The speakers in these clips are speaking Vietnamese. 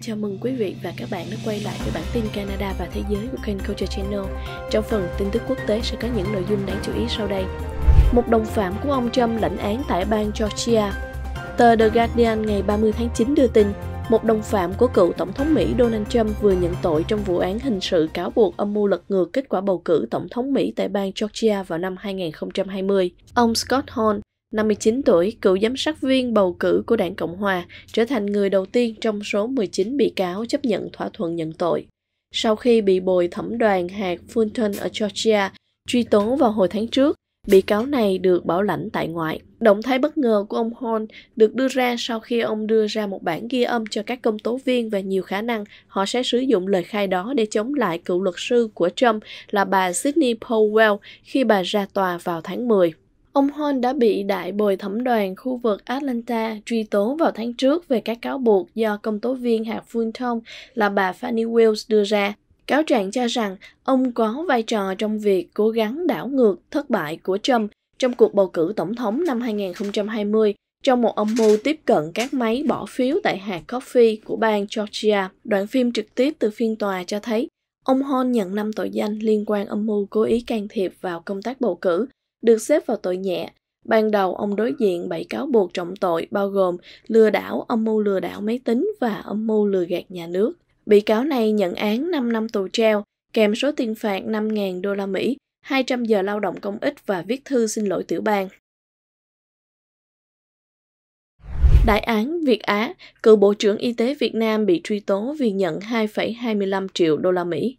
Chào mừng quý vị và các bạn đã quay lại với bản tin Canada và thế giới của kênh Culture Channel. Trong phần tin tức quốc tế sẽ có những nội dung đáng chú ý sau đây. Một đồng phạm của ông Trump lãnh án tại bang Georgia. Tờ The Guardian ngày 30 tháng 9 đưa tin, một đồng phạm của cựu Tổng thống Mỹ Donald Trump vừa nhận tội trong vụ án hình sự cáo buộc âm mưu lật ngược kết quả bầu cử Tổng thống Mỹ tại bang Georgia vào năm 2020. Ông Scott Horn, 59 tuổi, cựu giám sát viên bầu cử của đảng Cộng Hòa, trở thành người đầu tiên trong số 19 bị cáo chấp nhận thỏa thuận nhận tội. Sau khi bị bồi thẩm đoàn hạt Fulton ở Georgia truy tố vào hồi tháng trước, bị cáo này được bảo lãnh tại ngoại. Động thái bất ngờ của ông Horn được đưa ra sau khi ông đưa ra một bản ghi âm cho các công tố viên và nhiều khả năng họ sẽ sử dụng lời khai đó để chống lại cựu luật sư của Trump là bà Sidney Powell khi bà ra tòa vào tháng 10. Ông Hon đã bị đại bồi thẩm đoàn khu vực Atlanta truy tố vào tháng trước về các cáo buộc do công tố viên hạt Fulton là bà Fannie Wills đưa ra. Cáo trạng cho rằng ông có vai trò trong việc cố gắng đảo ngược thất bại của Trump trong cuộc bầu cử tổng thống năm 2020 trong một âm mưu tiếp cận các máy bỏ phiếu tại hạt Coffee của bang Georgia. Đoạn phim trực tiếp từ phiên tòa cho thấy ông Hon nhận 5 tội danh liên quan âm mưu cố ý can thiệp vào công tác bầu cử, được xếp vào tội nhẹ. Ban đầu ông đối diện bảy cáo buộc trọng tội bao gồm lừa đảo, âm mưu lừa đảo máy tính và âm mưu lừa gạt nhà nước. Bị cáo này nhận án 5 năm tù treo, kèm số tiền phạt 5.000 đô la Mỹ, 200 giờ lao động công ích và viết thư xin lỗi tiểu bang. Đại án Việt Á, cựu Bộ trưởng Y tế Việt Nam bị truy tố vì nhận 2,25 triệu đô la Mỹ.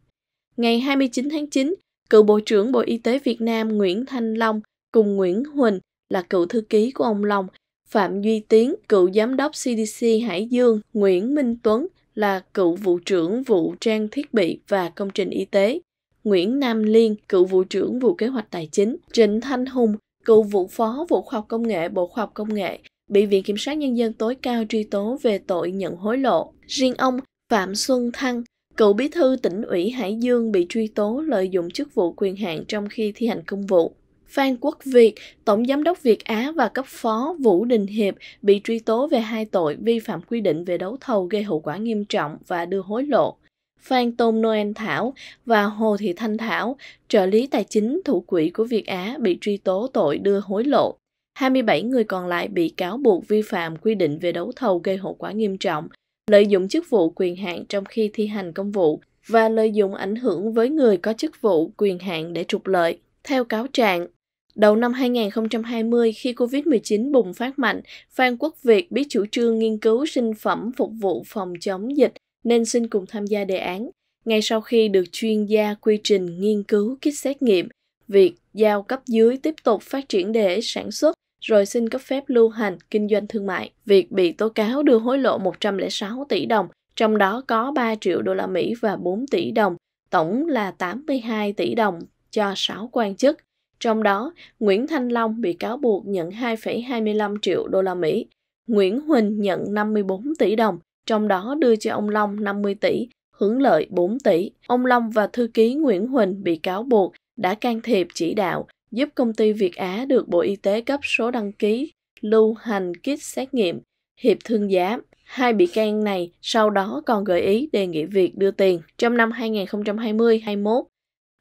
Ngày 29 tháng 9, Cựu Bộ trưởng Bộ Y tế Việt Nam Nguyễn Thanh Long cùng Nguyễn Huỳnh là cựu thư ký của ông Long, Phạm Duy Tiến, cựu giám đốc CDC Hải Dương, Nguyễn Minh Tuấn là cựu vụ trưởng vụ trang thiết bị và công trình y tế, Nguyễn Nam Liên, cựu vụ trưởng vụ kế hoạch tài chính, Trịnh Thanh Hùng, cựu vụ phó vụ khoa học công nghệ Bộ Khoa học Công nghệ, bị Viện Kiểm sát Nhân dân tối cao truy tố về tội nhận hối lộ. Riêng ông Phạm Xuân Thăng, Cựu bí thư tỉnh ủy Hải Dương bị truy tố lợi dụng chức vụ quyền hạn trong khi thi hành công vụ. Phan Quốc Việt, Tổng Giám đốc Việt Á và cấp phó Vũ Đình Hiệp bị truy tố về hai tội vi phạm quy định về đấu thầu gây hậu quả nghiêm trọng và đưa hối lộ. Phan Tôn Noel Thảo và Hồ Thị Thanh Thảo, trợ lý tài chính thủ quỹ của Việt Á bị truy tố tội đưa hối lộ. 27 người còn lại bị cáo buộc vi phạm quy định về đấu thầu gây hậu quả nghiêm trọng lợi dụng chức vụ quyền hạn trong khi thi hành công vụ và lợi dụng ảnh hưởng với người có chức vụ quyền hạn để trục lợi. Theo cáo trạng, Đầu năm 2020, khi COVID-19 bùng phát mạnh, Phan Quốc Việt biết chủ trương nghiên cứu sinh phẩm phục vụ phòng chống dịch nên xin cùng tham gia đề án. Ngay sau khi được chuyên gia quy trình nghiên cứu kit xét nghiệm, việc giao cấp dưới tiếp tục phát triển để sản xuất rồi xin cấp phép lưu hành kinh doanh thương mại. Việc bị tố cáo đưa hối lộ 106 tỷ đồng, trong đó có 3 triệu đô la Mỹ và 4 tỷ đồng, tổng là 82 tỷ đồng cho 6 quan chức. Trong đó, Nguyễn Thanh Long bị cáo buộc nhận 2,25 triệu đô la Mỹ, Nguyễn Huỳnh nhận 54 tỷ đồng, trong đó đưa cho ông Long 50 tỷ, hưởng lợi 4 tỷ. Ông Long và thư ký Nguyễn Huỳnh bị cáo buộc đã can thiệp chỉ đạo, giúp công ty Việt Á được Bộ Y tế cấp số đăng ký lưu hành kit xét nghiệm, hiệp thương giá. Hai bị can này sau đó còn gợi ý đề nghị việc đưa tiền. Trong năm 2020-21,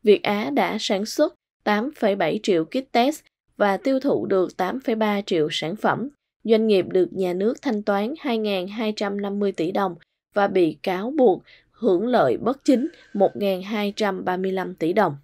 Việt Á đã sản xuất 8,7 triệu kit test và tiêu thụ được 8,3 triệu sản phẩm. Doanh nghiệp được nhà nước thanh toán 2.250 tỷ đồng và bị cáo buộc hưởng lợi bất chính 1.235 tỷ đồng.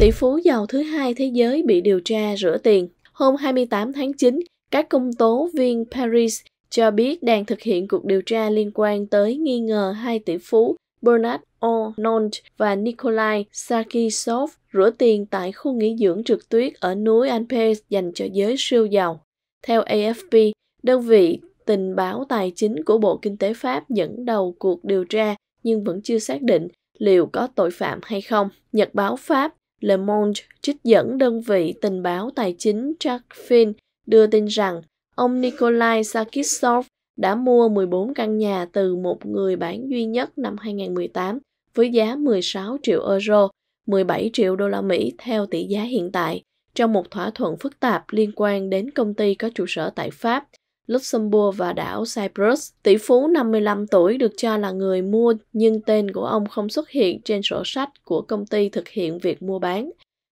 Tỷ phú giàu thứ hai thế giới bị điều tra rửa tiền. Hôm 28 tháng 9, các công tố viên Paris cho biết đang thực hiện cuộc điều tra liên quan tới nghi ngờ hai tỷ phú Bernard Arnault và Nikolai Sarkisov rửa tiền tại khu nghỉ dưỡng trượt tuyết ở núi Alpes dành cho giới siêu giàu. Theo AFP, đơn vị tình báo tài chính của Bộ Kinh tế Pháp dẫn đầu cuộc điều tra nhưng vẫn chưa xác định liệu có tội phạm hay không. Nhật báo Pháp Le Monde trích dẫn đơn vị tình báo tài chính Tracfin đưa tin rằng ông Nikolai Sakisov đã mua 14 căn nhà từ một người bán duy nhất năm 2018 với giá 16 triệu euro, 17 triệu đô la Mỹ theo tỷ giá hiện tại trong một thỏa thuận phức tạp liên quan đến công ty có trụ sở tại Pháp – Luxembourg và đảo Cyprus. Tỷ phú 55 tuổi được cho là người mua nhưng tên của ông không xuất hiện trên sổ sách của công ty thực hiện việc mua bán.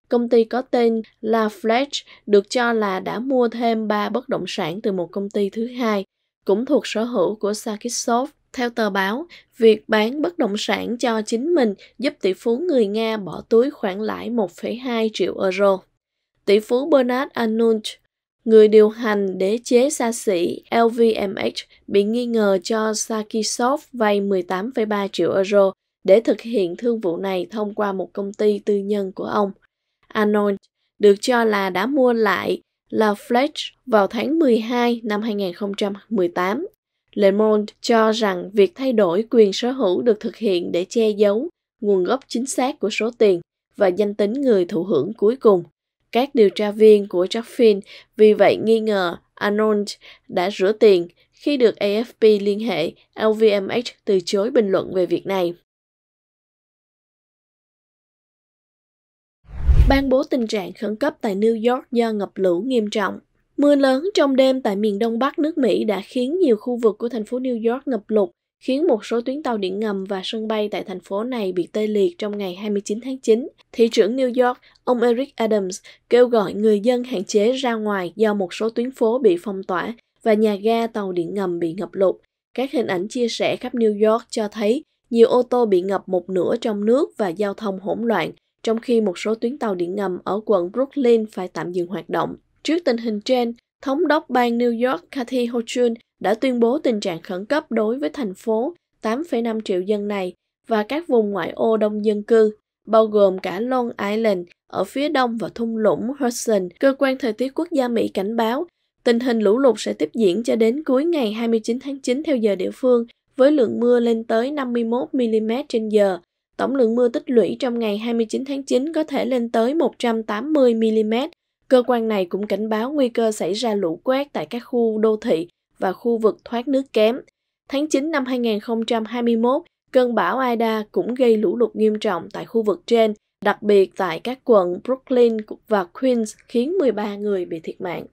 Công ty có tên La Fletch được cho là đã mua thêm 3 bất động sản từ một công ty thứ hai, cũng thuộc sở hữu của Sakisov. Theo tờ báo, việc bán bất động sản cho chính mình giúp tỷ phú người Nga bỏ túi khoản lãi 1,2 triệu euro. Tỷ phú Bernard Arnault người điều hành đế chế xa xỉ LVMH bị nghi ngờ cho Sakisov vay 18,3 triệu euro để thực hiện thương vụ này thông qua một công ty tư nhân của ông. Arnold được cho là đã mua lại La Fletch vào tháng 12 năm 2018. Le Monde cho rằng việc thay đổi quyền sở hữu được thực hiện để che giấu nguồn gốc chính xác của số tiền và danh tính người thụ hưởng cuối cùng. Các điều tra viên của Jackfin vì vậy nghi ngờ Arnold đã rửa tiền. Khi được AFP liên hệ, LVMH từ chối bình luận về việc này. Ban bố tình trạng khẩn cấp tại New York do ngập lũ nghiêm trọng. Mưa lớn trong đêm tại miền đông bắc nước Mỹ đã khiến nhiều khu vực của thành phố New York ngập lụt, khiến một số tuyến tàu điện ngầm và sân bay tại thành phố này bị tê liệt trong ngày 29 tháng 9. Thị trưởng New York, ông Eric Adams, kêu gọi người dân hạn chế ra ngoài do một số tuyến phố bị phong tỏa và nhà ga tàu điện ngầm bị ngập lụt. Các hình ảnh chia sẻ khắp New York cho thấy nhiều ô tô bị ngập một nửa trong nước và giao thông hỗn loạn, trong khi một số tuyến tàu điện ngầm ở quận Brooklyn phải tạm dừng hoạt động. Trước tình hình trên, Thống đốc bang New York Kathy Hochul đã tuyên bố tình trạng khẩn cấp đối với thành phố 8,5 triệu dân này và các vùng ngoại ô đông dân cư, bao gồm cả Long Island ở phía đông và thung lũng Hudson. Cơ quan thời tiết quốc gia Mỹ cảnh báo tình hình lũ lụt sẽ tiếp diễn cho đến cuối ngày 29 tháng 9 theo giờ địa phương với lượng mưa lên tới 51 mm trên giờ. Tổng lượng mưa tích lũy trong ngày 29 tháng 9 có thể lên tới 180 mm Cơ quan này cũng cảnh báo nguy cơ xảy ra lũ quét tại các khu đô thị và khu vực thoát nước kém. Tháng 9 năm 2021, cơn bão Ida cũng gây lũ lụt nghiêm trọng tại khu vực trên, đặc biệt tại các quận Brooklyn và Queens khiến 13 người bị thiệt mạng.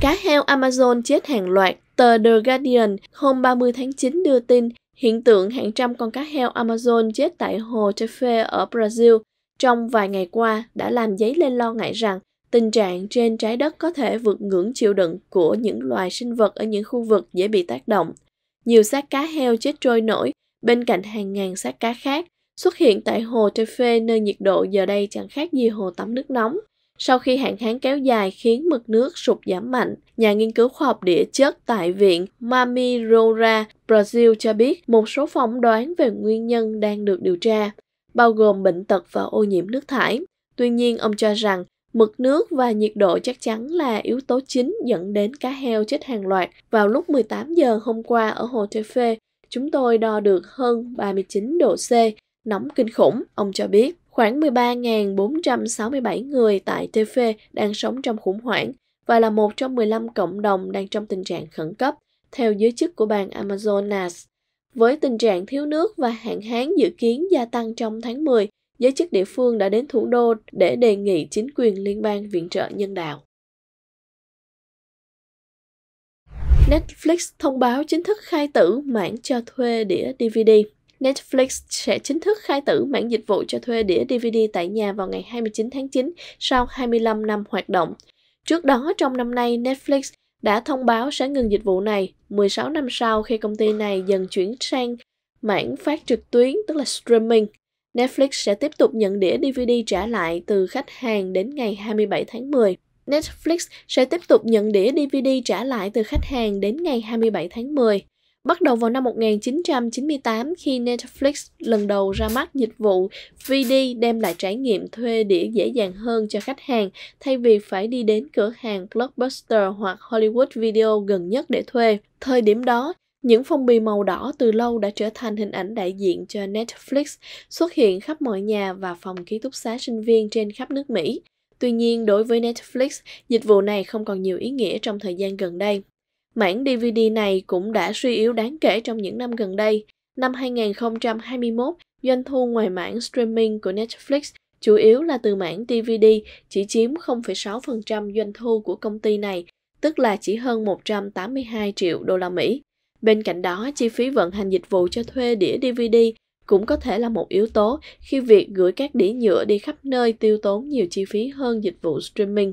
Cá heo Amazon chết hàng loạt, tờ The Guardian hôm 30 tháng 9 đưa tin hiện tượng hàng trăm con cá heo Amazon chết tại hồ Tefe ở Brazil trong vài ngày qua đã làm dấy lên lo ngại rằng tình trạng trên trái đất có thể vượt ngưỡng chịu đựng của những loài sinh vật ở những khu vực dễ bị tác động. Nhiều xác cá heo chết trôi nổi bên cạnh hàng ngàn xác cá khác xuất hiện tại hồ Tây nơi nhiệt độ giờ đây chẳng khác gì hồ tắm nước nóng. Sau khi hạn hán kéo dài khiến mực nước sụt giảm mạnh, nhà nghiên cứu khoa học địa chất tại viện Mamirora, Brazil cho biết một số phỏng đoán về nguyên nhân đang được điều tra bao gồm bệnh tật và ô nhiễm nước thải. Tuy nhiên, ông cho rằng mực nước và nhiệt độ chắc chắn là yếu tố chính dẫn đến cá heo chết hàng loạt. Vào lúc 18 giờ hôm qua ở Hồ Tây Phê, chúng tôi đo được hơn 39 độ C, nóng kinh khủng, ông cho biết. Khoảng 13.467 người tại Tây Phê đang sống trong khủng hoảng và là một trong 15 cộng đồng đang trong tình trạng khẩn cấp, theo giới chức của bang Amazonas. Với tình trạng thiếu nước và hạn hán dự kiến gia tăng trong tháng 10, giới chức địa phương đã đến thủ đô để đề nghị chính quyền liên bang viện trợ nhân đạo. Netflix thông báo chính thức khai tử mảng cho thuê đĩa DVD. Netflix sẽ chính thức khai tử mảng dịch vụ cho thuê đĩa DVD tại nhà vào ngày 29 tháng 9 sau 25 năm hoạt động. Trước đó, trong năm nay, Netflix đã thông báo sẽ ngừng dịch vụ này 16 năm sau khi công ty này dần chuyển sang mảng phát trực tuyến tức là streaming. Netflix sẽ tiếp tục nhận đĩa DVD trả lại từ khách hàng đến ngày 27 tháng 10. Netflix sẽ tiếp tục nhận đĩa DVD trả lại từ khách hàng đến ngày 27 tháng 10. Bắt đầu vào năm 1998 khi Netflix lần đầu ra mắt dịch vụ VD đem lại trải nghiệm thuê đĩa dễ dàng hơn cho khách hàng thay vì phải đi đến cửa hàng Blockbuster hoặc Hollywood Video gần nhất để thuê. Thời điểm đó, những phong bì màu đỏ từ lâu đã trở thành hình ảnh đại diện cho Netflix, xuất hiện khắp mọi nhà và phòng ký túc xá sinh viên trên khắp nước Mỹ. Tuy nhiên, đối với Netflix, dịch vụ này không còn nhiều ý nghĩa trong thời gian gần đây. Mảng DVD này cũng đã suy yếu đáng kể trong những năm gần đây. Năm 2021, doanh thu ngoài mảng streaming của Netflix chủ yếu là từ mảng DVD chỉ chiếm 0,6% doanh thu của công ty này, tức là chỉ hơn 182 triệu đô la Mỹ. Bên cạnh đó, chi phí vận hành dịch vụ cho thuê đĩa DVD cũng có thể là một yếu tố khi việc gửi các đĩa nhựa đi khắp nơi tiêu tốn nhiều chi phí hơn dịch vụ streaming.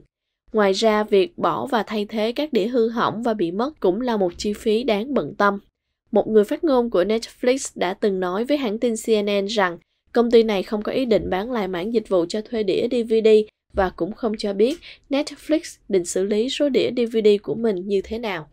Ngoài ra, việc bỏ và thay thế các đĩa hư hỏng và bị mất cũng là một chi phí đáng bận tâm. Một người phát ngôn của Netflix đã từng nói với hãng tin CNN rằng công ty này không có ý định bán lại mảng dịch vụ cho thuê đĩa DVD và cũng không cho biết Netflix định xử lý số đĩa DVD của mình như thế nào.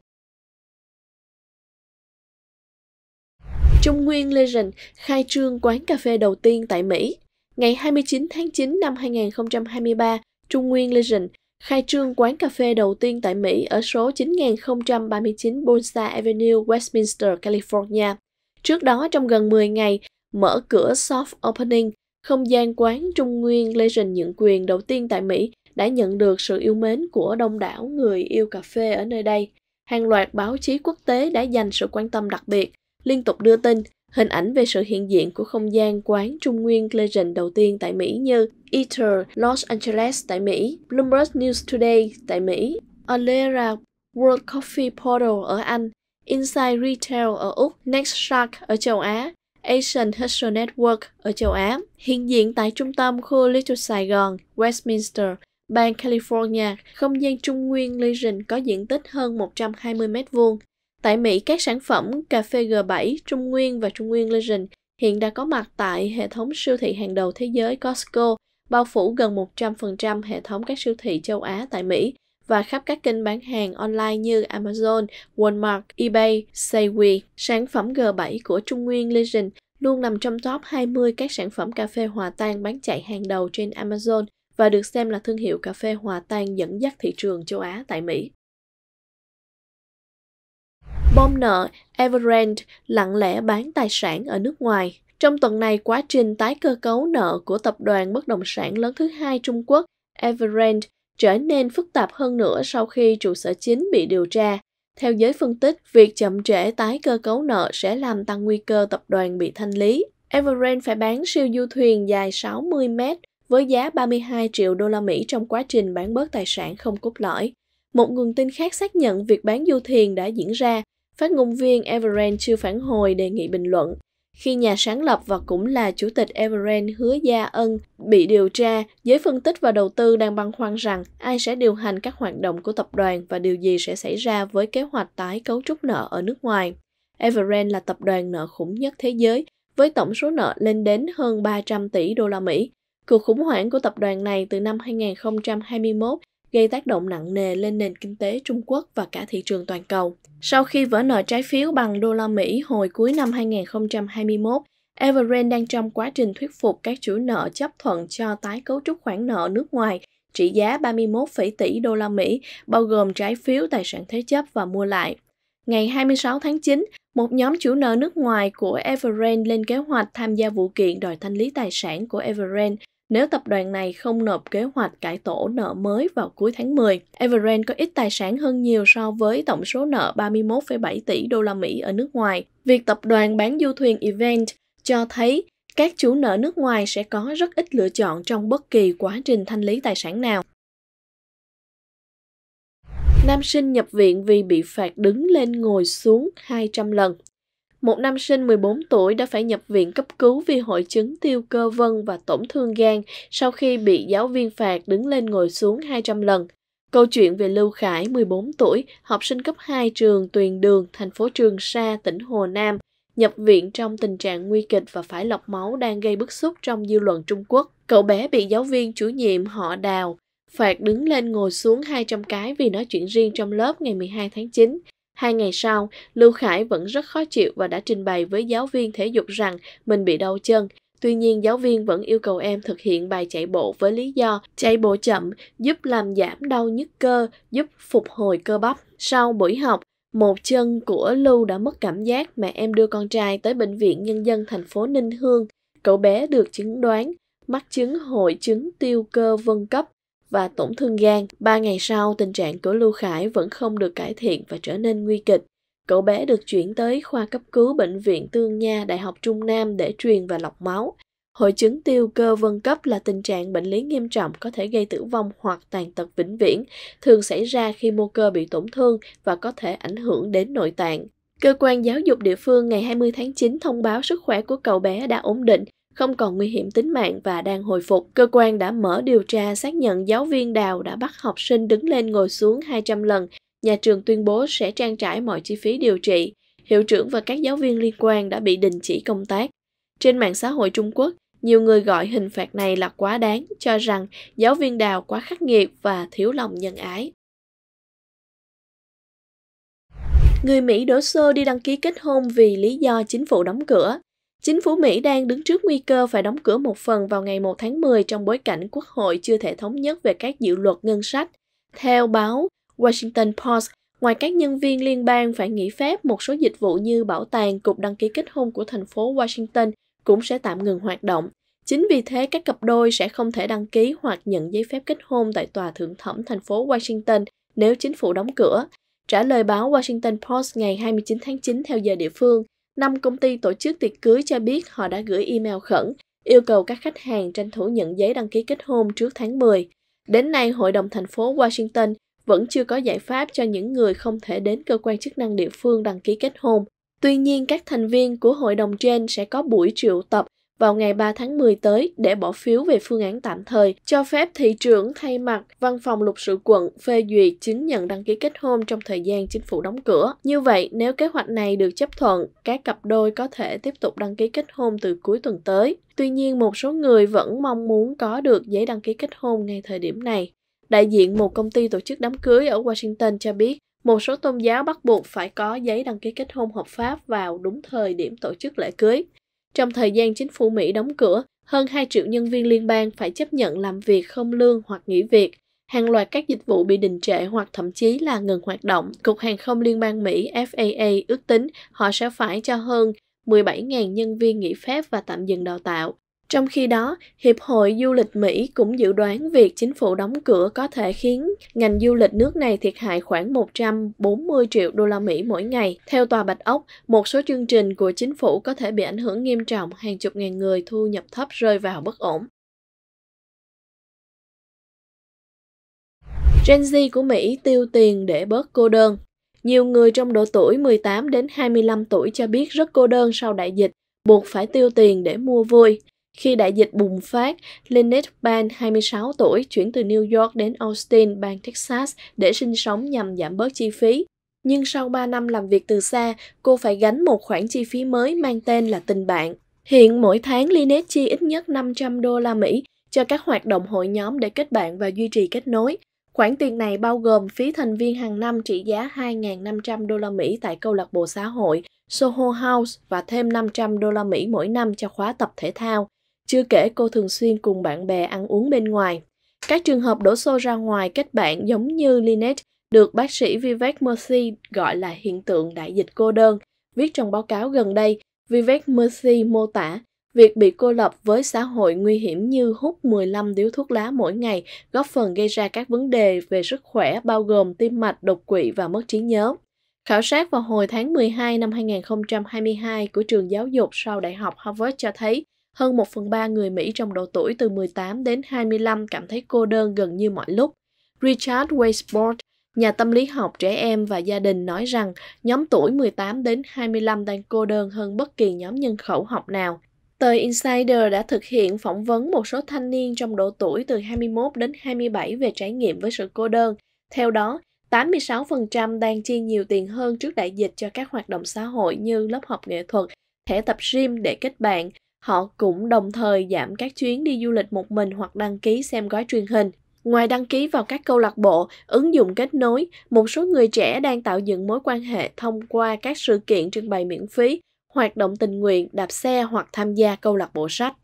Trung Nguyên Legend khai trương quán cà phê đầu tiên tại Mỹ. Ngày 29 tháng 9 năm 2023, Trung Nguyên Legend khai trương quán cà phê đầu tiên tại Mỹ ở số 9039 Bonsa Avenue, Westminster, California. Trước đó, trong gần 10 ngày, mở cửa soft opening, không gian quán Trung Nguyên Legend nhượng quyền đầu tiên tại Mỹ đã nhận được sự yêu mến của đông đảo người yêu cà phê ở nơi đây. Hàng loạt báo chí quốc tế đã dành sự quan tâm đặc biệt, liên tục đưa tin Hình ảnh về sự hiện diện của không gian quán Trung Nguyên Legend đầu tiên tại Mỹ như Ether Los Angeles tại Mỹ, Bloomberg News Today tại Mỹ, Alera World Coffee Portal ở Anh, Inside Retail ở Úc, Next Shark ở châu Á, Asian Hustle Network ở châu Á, hiện diện tại trung tâm khu Little Sài Gòn, Westminster, bang California, không gian Trung Nguyên Legion có diện tích hơn 120 m2, Tại Mỹ, các sản phẩm cà phê G7, Trung Nguyên và Trung Nguyên Legend hiện đã có mặt tại hệ thống siêu thị hàng đầu thế giới Costco, bao phủ gần 100% hệ thống các siêu thị châu Á tại Mỹ và khắp các kênh bán hàng online như Amazon, Walmart, eBay, Safeway. Sản phẩm G7 của Trung Nguyên Legend luôn nằm trong top 20 các sản phẩm cà phê hòa tan bán chạy hàng đầu trên Amazon và được xem là thương hiệu cà phê hòa tan dẫn dắt thị trường châu Á tại Mỹ. Bom nợ Evergrande lặng lẽ bán tài sản ở nước ngoài. Trong tuần này, quá trình tái cơ cấu nợ của tập đoàn bất động sản lớn thứ hai Trung Quốc Evergrande trở nên phức tạp hơn nữa sau khi trụ sở chính bị điều tra. Theo giới phân tích, việc chậm trễ tái cơ cấu nợ sẽ làm tăng nguy cơ tập đoàn bị thanh lý. Evergrande phải bán siêu du thuyền dài 60 mét với giá 32 triệu đô la Mỹ trong quá trình bán bớt tài sản không cốt lõi. Một nguồn tin khác xác nhận việc bán du thuyền đã diễn ra Phát ngôn viên Everend chưa phản hồi đề nghị bình luận khi nhà sáng lập và cũng là chủ tịch Everend Hứa Gia Ân bị điều tra, giới phân tích và đầu tư đang băn khoăn rằng ai sẽ điều hành các hoạt động của tập đoàn và điều gì sẽ xảy ra với kế hoạch tái cấu trúc nợ ở nước ngoài. Everend là tập đoàn nợ khủng nhất thế giới, với tổng số nợ lên đến hơn 300 tỷ đô la Mỹ. Cuộc khủng hoảng của tập đoàn này từ năm 2021 gây tác động nặng nề lên nền kinh tế Trung Quốc và cả thị trường toàn cầu. Sau khi vỡ nợ trái phiếu bằng đô la Mỹ hồi cuối năm 2021, Evergrande đang trong quá trình thuyết phục các chủ nợ chấp thuận cho tái cấu trúc khoản nợ nước ngoài trị giá 31, tỷ đô la Mỹ, bao gồm trái phiếu tài sản thế chấp và mua lại. Ngày 26 tháng 9, một nhóm chủ nợ nước ngoài của Evergrande lên kế hoạch tham gia vụ kiện đòi thanh lý tài sản của Evergrande nếu tập đoàn này không nộp kế hoạch cải tổ nợ mới vào cuối tháng 10, Evergrande có ít tài sản hơn nhiều so với tổng số nợ 31,7 tỷ đô la Mỹ ở nước ngoài. Việc tập đoàn bán du thuyền Event cho thấy các chủ nợ nước ngoài sẽ có rất ít lựa chọn trong bất kỳ quá trình thanh lý tài sản nào. Nam sinh nhập viện vì bị phạt đứng lên ngồi xuống 200 lần một nam sinh 14 tuổi đã phải nhập viện cấp cứu vì hội chứng tiêu cơ vân và tổn thương gan sau khi bị giáo viên phạt đứng lên ngồi xuống 200 lần. Câu chuyện về Lưu Khải, 14 tuổi, học sinh cấp 2 trường Tuyền Đường, thành phố Trường Sa, tỉnh Hồ Nam, nhập viện trong tình trạng nguy kịch và phải lọc máu đang gây bức xúc trong dư luận Trung Quốc. Cậu bé bị giáo viên chủ nhiệm họ Đào phạt đứng lên ngồi xuống 200 cái vì nói chuyện riêng trong lớp ngày 12 tháng 9. Hai ngày sau, Lưu Khải vẫn rất khó chịu và đã trình bày với giáo viên thể dục rằng mình bị đau chân. Tuy nhiên, giáo viên vẫn yêu cầu em thực hiện bài chạy bộ với lý do chạy bộ chậm giúp làm giảm đau nhức cơ, giúp phục hồi cơ bắp. Sau buổi học, một chân của Lưu đã mất cảm giác Mẹ em đưa con trai tới Bệnh viện Nhân dân thành phố Ninh Hương. Cậu bé được chứng đoán mắc chứng hội chứng tiêu cơ vân cấp và tổn thương gan. Ba ngày sau, tình trạng của Lưu Khải vẫn không được cải thiện và trở nên nguy kịch. Cậu bé được chuyển tới khoa cấp cứu Bệnh viện Tương Nha Đại học Trung Nam để truyền và lọc máu. Hội chứng tiêu cơ vân cấp là tình trạng bệnh lý nghiêm trọng có thể gây tử vong hoặc tàn tật vĩnh viễn, thường xảy ra khi mô cơ bị tổn thương và có thể ảnh hưởng đến nội tạng. Cơ quan giáo dục địa phương ngày 20 tháng 9 thông báo sức khỏe của cậu bé đã ổn định không còn nguy hiểm tính mạng và đang hồi phục. Cơ quan đã mở điều tra xác nhận giáo viên Đào đã bắt học sinh đứng lên ngồi xuống 200 lần. Nhà trường tuyên bố sẽ trang trải mọi chi phí điều trị. Hiệu trưởng và các giáo viên liên quan đã bị đình chỉ công tác. Trên mạng xã hội Trung Quốc, nhiều người gọi hình phạt này là quá đáng, cho rằng giáo viên Đào quá khắc nghiệt và thiếu lòng nhân ái. Người Mỹ đổ xô đi đăng ký kết hôn vì lý do chính phủ đóng cửa. Chính phủ Mỹ đang đứng trước nguy cơ phải đóng cửa một phần vào ngày 1 tháng 10 trong bối cảnh Quốc hội chưa thể thống nhất về các dự luật ngân sách. Theo báo Washington Post, ngoài các nhân viên liên bang phải nghỉ phép, một số dịch vụ như bảo tàng, cục đăng ký kết hôn của thành phố Washington cũng sẽ tạm ngừng hoạt động. Chính vì thế, các cặp đôi sẽ không thể đăng ký hoặc nhận giấy phép kết hôn tại tòa thượng thẩm thành phố Washington nếu chính phủ đóng cửa. Trả lời báo Washington Post ngày 29 tháng 9 theo giờ địa phương, Năm công ty tổ chức tiệc cưới cho biết họ đã gửi email khẩn, yêu cầu các khách hàng tranh thủ nhận giấy đăng ký kết hôn trước tháng 10. Đến nay, Hội đồng thành phố Washington vẫn chưa có giải pháp cho những người không thể đến cơ quan chức năng địa phương đăng ký kết hôn. Tuy nhiên, các thành viên của hội đồng trên sẽ có buổi triệu tập vào ngày 3 tháng 10 tới để bỏ phiếu về phương án tạm thời cho phép thị trưởng thay mặt văn phòng lục sự quận phê duyệt chứng nhận đăng ký kết hôn trong thời gian chính phủ đóng cửa. Như vậy, nếu kế hoạch này được chấp thuận, các cặp đôi có thể tiếp tục đăng ký kết hôn từ cuối tuần tới. Tuy nhiên, một số người vẫn mong muốn có được giấy đăng ký kết hôn ngay thời điểm này. Đại diện một công ty tổ chức đám cưới ở Washington cho biết, một số tôn giáo bắt buộc phải có giấy đăng ký kết hôn hợp pháp vào đúng thời điểm tổ chức lễ cưới. Trong thời gian chính phủ Mỹ đóng cửa, hơn 2 triệu nhân viên liên bang phải chấp nhận làm việc không lương hoặc nghỉ việc. Hàng loạt các dịch vụ bị đình trệ hoặc thậm chí là ngừng hoạt động. Cục Hàng không Liên bang Mỹ FAA ước tính họ sẽ phải cho hơn 17.000 nhân viên nghỉ phép và tạm dừng đào tạo. Trong khi đó, Hiệp hội Du lịch Mỹ cũng dự đoán việc chính phủ đóng cửa có thể khiến ngành du lịch nước này thiệt hại khoảng 140 triệu đô la Mỹ mỗi ngày. Theo Tòa Bạch Ốc, một số chương trình của chính phủ có thể bị ảnh hưởng nghiêm trọng, hàng chục ngàn người thu nhập thấp rơi vào bất ổn. Gen Z của Mỹ tiêu tiền để bớt cô đơn. Nhiều người trong độ tuổi 18 đến 25 tuổi cho biết rất cô đơn sau đại dịch, buộc phải tiêu tiền để mua vui. Khi đại dịch bùng phát, Lynette Ban, 26 tuổi, chuyển từ New York đến Austin, bang Texas để sinh sống nhằm giảm bớt chi phí. Nhưng sau 3 năm làm việc từ xa, cô phải gánh một khoản chi phí mới mang tên là tình bạn. Hiện mỗi tháng Lynette chi ít nhất 500 đô la Mỹ cho các hoạt động hội nhóm để kết bạn và duy trì kết nối. Khoản tiền này bao gồm phí thành viên hàng năm trị giá 2.500 đô la Mỹ tại câu lạc bộ xã hội Soho House và thêm 500 đô la Mỹ mỗi năm cho khóa tập thể thao. Chưa kể cô thường xuyên cùng bạn bè ăn uống bên ngoài. Các trường hợp đổ xô ra ngoài kết bạn giống như Lynette được bác sĩ Vivek Murthy gọi là hiện tượng đại dịch cô đơn. Viết trong báo cáo gần đây, Vivek Murthy mô tả Việc bị cô lập với xã hội nguy hiểm như hút 15 điếu thuốc lá mỗi ngày góp phần gây ra các vấn đề về sức khỏe bao gồm tim mạch, đột quỵ và mất trí nhớ. Khảo sát vào hồi tháng 12 năm 2022 của trường giáo dục sau đại học Harvard cho thấy hơn 1 phần 3 người Mỹ trong độ tuổi từ 18 đến 25 cảm thấy cô đơn gần như mọi lúc. Richard Weisbord, nhà tâm lý học trẻ em và gia đình nói rằng nhóm tuổi 18 đến 25 đang cô đơn hơn bất kỳ nhóm nhân khẩu học nào. Tờ Insider đã thực hiện phỏng vấn một số thanh niên trong độ tuổi từ 21 đến 27 về trải nghiệm với sự cô đơn. Theo đó, 86% đang chi nhiều tiền hơn trước đại dịch cho các hoạt động xã hội như lớp học nghệ thuật, thẻ tập gym để kết bạn Họ cũng đồng thời giảm các chuyến đi du lịch một mình hoặc đăng ký xem gói truyền hình. Ngoài đăng ký vào các câu lạc bộ, ứng dụng kết nối, một số người trẻ đang tạo dựng mối quan hệ thông qua các sự kiện trưng bày miễn phí, hoạt động tình nguyện, đạp xe hoặc tham gia câu lạc bộ sách.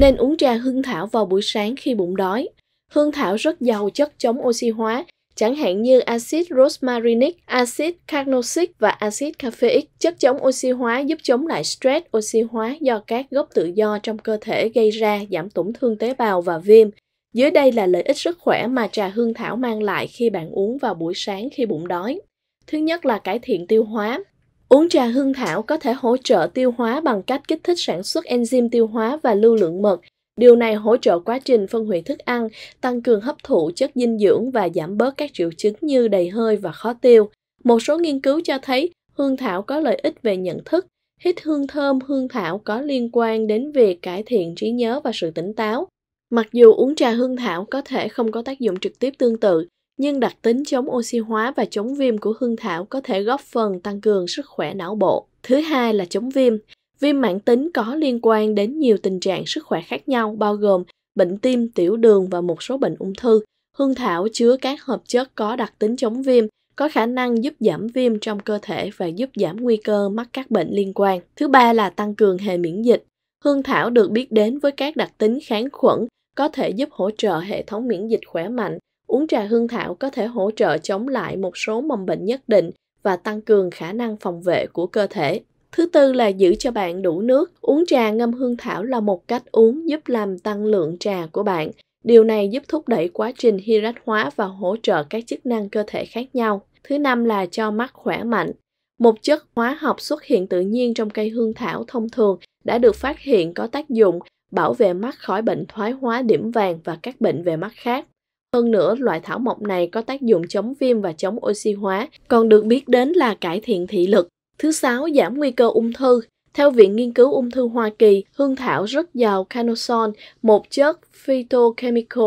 Nên uống trà hương thảo vào buổi sáng khi bụng đói. Hương thảo rất giàu chất chống oxy hóa, chẳng hạn như axit rosmarinic, axit carnosic và axit caffeic. Chất chống oxy hóa giúp chống lại stress oxy hóa do các gốc tự do trong cơ thể gây ra, giảm tổn thương tế bào và viêm. Dưới đây là lợi ích sức khỏe mà trà hương thảo mang lại khi bạn uống vào buổi sáng khi bụng đói. Thứ nhất là cải thiện tiêu hóa. Uống trà hương thảo có thể hỗ trợ tiêu hóa bằng cách kích thích sản xuất enzyme tiêu hóa và lưu lượng mật, Điều này hỗ trợ quá trình phân hủy thức ăn, tăng cường hấp thụ chất dinh dưỡng và giảm bớt các triệu chứng như đầy hơi và khó tiêu. Một số nghiên cứu cho thấy hương thảo có lợi ích về nhận thức. Hít hương thơm hương thảo có liên quan đến việc cải thiện trí nhớ và sự tỉnh táo. Mặc dù uống trà hương thảo có thể không có tác dụng trực tiếp tương tự, nhưng đặc tính chống oxy hóa và chống viêm của hương thảo có thể góp phần tăng cường sức khỏe não bộ. Thứ hai là chống viêm. Viêm mãn tính có liên quan đến nhiều tình trạng sức khỏe khác nhau bao gồm bệnh tim, tiểu đường và một số bệnh ung thư. Hương thảo chứa các hợp chất có đặc tính chống viêm, có khả năng giúp giảm viêm trong cơ thể và giúp giảm nguy cơ mắc các bệnh liên quan. Thứ ba là tăng cường hệ miễn dịch. Hương thảo được biết đến với các đặc tính kháng khuẩn, có thể giúp hỗ trợ hệ thống miễn dịch khỏe mạnh. Uống trà hương thảo có thể hỗ trợ chống lại một số mầm bệnh nhất định và tăng cường khả năng phòng vệ của cơ thể. Thứ tư là giữ cho bạn đủ nước. Uống trà ngâm hương thảo là một cách uống giúp làm tăng lượng trà của bạn. Điều này giúp thúc đẩy quá trình hydrat hóa và hỗ trợ các chức năng cơ thể khác nhau. Thứ năm là cho mắt khỏe mạnh. Một chất hóa học xuất hiện tự nhiên trong cây hương thảo thông thường đã được phát hiện có tác dụng bảo vệ mắt khỏi bệnh thoái hóa điểm vàng và các bệnh về mắt khác. Hơn nữa, loại thảo mộc này có tác dụng chống viêm và chống oxy hóa, còn được biết đến là cải thiện thị lực. Thứ sáu, giảm nguy cơ ung thư. Theo Viện Nghiên cứu Ung thư Hoa Kỳ, hương thảo rất giàu canoson, một chất phytochemical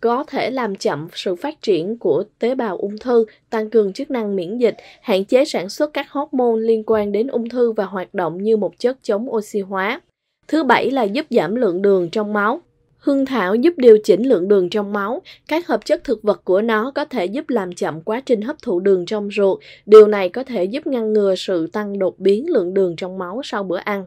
có thể làm chậm sự phát triển của tế bào ung thư, tăng cường chức năng miễn dịch, hạn chế sản xuất các hormone liên quan đến ung thư và hoạt động như một chất chống oxy hóa. Thứ bảy là giúp giảm lượng đường trong máu. Hương thảo giúp điều chỉnh lượng đường trong máu, các hợp chất thực vật của nó có thể giúp làm chậm quá trình hấp thụ đường trong ruột, điều này có thể giúp ngăn ngừa sự tăng đột biến lượng đường trong máu sau bữa ăn.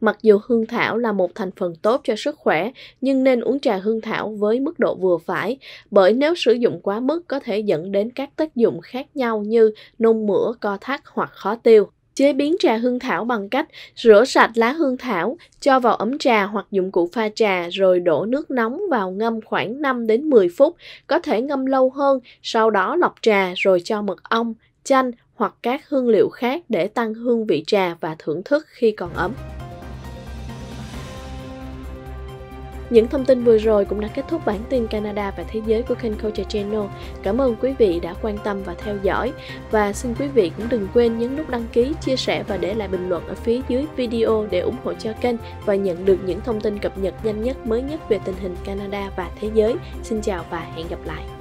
Mặc dù hương thảo là một thành phần tốt cho sức khỏe, nhưng nên uống trà hương thảo với mức độ vừa phải, bởi nếu sử dụng quá mức có thể dẫn đến các tác dụng khác nhau như nôn mửa, co thắt hoặc khó tiêu. Chế biến trà hương thảo bằng cách rửa sạch lá hương thảo, cho vào ấm trà hoặc dụng cụ pha trà rồi đổ nước nóng vào ngâm khoảng 5 đến 10 phút, có thể ngâm lâu hơn, sau đó lọc trà rồi cho mật ong, chanh hoặc các hương liệu khác để tăng hương vị trà và thưởng thức khi còn ấm. Những thông tin vừa rồi cũng đã kết thúc bản tin Canada và thế giới của kênh Culture Channel. Cảm ơn quý vị đã quan tâm và theo dõi và xin quý vị cũng đừng quên nhấn nút đăng ký, chia sẻ và để lại bình luận ở phía dưới video để ủng hộ cho kênh và nhận được những thông tin cập nhật nhanh nhất mới nhất về tình hình Canada và thế giới. Xin chào và hẹn gặp lại.